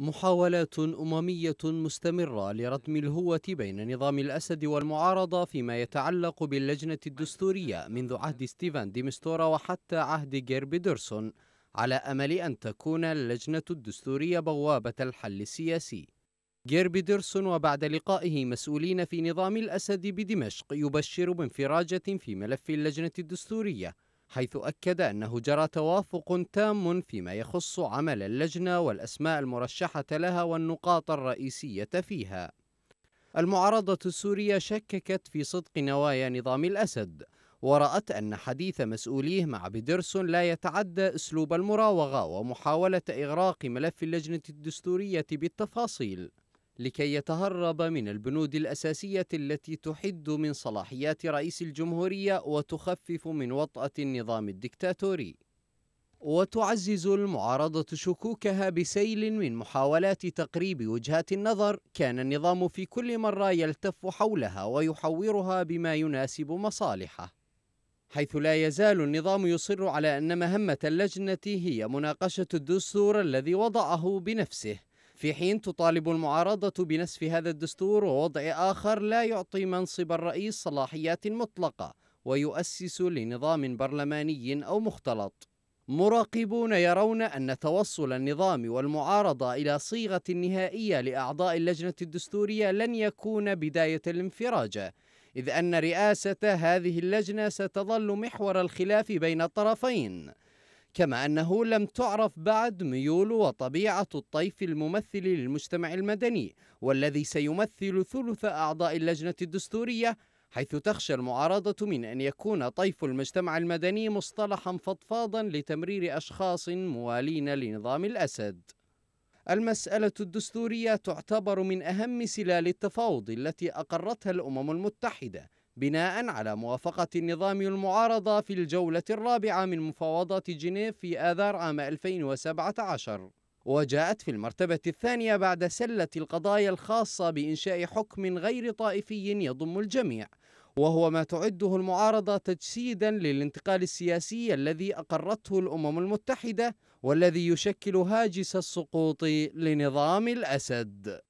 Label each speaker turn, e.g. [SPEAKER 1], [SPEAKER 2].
[SPEAKER 1] محاولات أممية مستمرة لردم الهوة بين نظام الأسد والمعارضة فيما يتعلق باللجنة الدستورية منذ عهد ستيفان ديمستورا وحتى عهد جيربي دورسون على أمل أن تكون اللجنة الدستورية بوابة الحل السياسي جيربي ديرسون وبعد لقائه مسؤولين في نظام الأسد بدمشق يبشر بانفراجة في ملف اللجنة الدستورية حيث أكد أنه جرى توافق تام فيما يخص عمل اللجنة والأسماء المرشحة لها والنقاط الرئيسية فيها. المعارضة السورية شككت في صدق نوايا نظام الأسد، ورأت أن حديث مسؤوليه مع بدرسون لا يتعدى أسلوب المراوغة ومحاولة إغراق ملف اللجنة الدستورية بالتفاصيل. لكي يتهرب من البنود الأساسية التي تحد من صلاحيات رئيس الجمهورية وتخفف من وطأة النظام الدكتاتوري وتعزز المعارضة شكوكها بسيل من محاولات تقريب وجهات النظر كان النظام في كل مرة يلتف حولها ويحورها بما يناسب مصالحه حيث لا يزال النظام يصر على أن مهمة اللجنة هي مناقشة الدستور الذي وضعه بنفسه في حين تطالب المعارضة بنسف هذا الدستور ووضع آخر لا يعطي منصب الرئيس صلاحيات مطلقة ويؤسس لنظام برلماني أو مختلط مراقبون يرون أن توصل النظام والمعارضة إلى صيغة نهائية لأعضاء اللجنة الدستورية لن يكون بداية الانفراج إذ أن رئاسة هذه اللجنة ستظل محور الخلاف بين الطرفين كما أنه لم تعرف بعد ميول وطبيعة الطيف الممثل للمجتمع المدني والذي سيمثل ثلث أعضاء اللجنة الدستورية حيث تخشى المعارضة من أن يكون طيف المجتمع المدني مصطلحا فضفاضا لتمرير أشخاص موالين لنظام الأسد المسألة الدستورية تعتبر من أهم سلال التفاوض التي أقرتها الأمم المتحدة بناء على موافقة النظام المعارضة في الجولة الرابعة من مفاوضات جنيف في آذار عام 2017 وجاءت في المرتبة الثانية بعد سلة القضايا الخاصة بإنشاء حكم غير طائفي يضم الجميع وهو ما تعده المعارضة تجسيدا للانتقال السياسي الذي أقرته الأمم المتحدة والذي يشكل هاجس السقوط لنظام الأسد